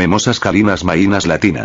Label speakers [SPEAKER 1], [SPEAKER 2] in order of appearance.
[SPEAKER 1] Memosas calinas maínas latina.